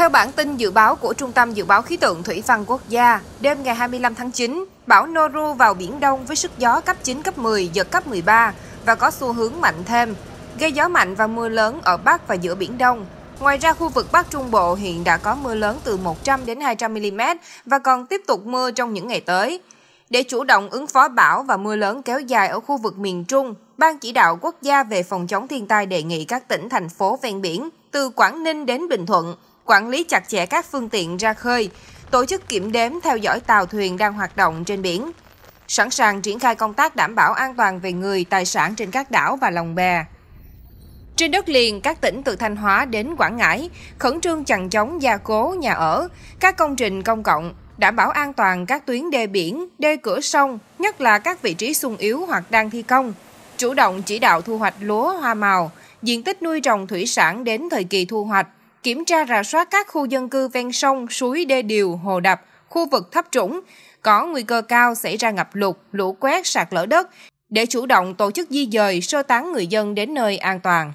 Theo bản tin dự báo của Trung tâm Dự báo Khí tượng Thủy văn Quốc gia, đêm ngày 25 tháng 9, bão Noru vào Biển Đông với sức gió cấp 9, cấp 10, giật cấp 13 và có xu hướng mạnh thêm, gây gió mạnh và mưa lớn ở Bắc và giữa Biển Đông. Ngoài ra, khu vực Bắc Trung Bộ hiện đã có mưa lớn từ 100 đến 200 mm và còn tiếp tục mưa trong những ngày tới. Để chủ động ứng phó bão và mưa lớn kéo dài ở khu vực miền Trung, Ban chỉ đạo quốc gia về phòng chống thiên tai đề nghị các tỉnh, thành phố ven biển từ Quảng Ninh đến Bình Thuận quản lý chặt chẽ các phương tiện ra khơi, tổ chức kiểm đếm theo dõi tàu thuyền đang hoạt động trên biển, sẵn sàng triển khai công tác đảm bảo an toàn về người, tài sản trên các đảo và lòng bè. Trên đất liền, các tỉnh từ Thanh Hóa đến Quảng Ngãi khẩn trương chặn chống gia cố nhà ở, các công trình công cộng, đảm bảo an toàn các tuyến đê biển, đê cửa sông, nhất là các vị trí sung yếu hoặc đang thi công, chủ động chỉ đạo thu hoạch lúa hoa màu, diện tích nuôi trồng thủy sản đến thời kỳ thu hoạch, kiểm tra rà soát các khu dân cư ven sông, suối đê điều, hồ đập, khu vực thấp trũng có nguy cơ cao xảy ra ngập lụt, lũ quét, sạt lở đất để chủ động tổ chức di dời, sơ tán người dân đến nơi an toàn.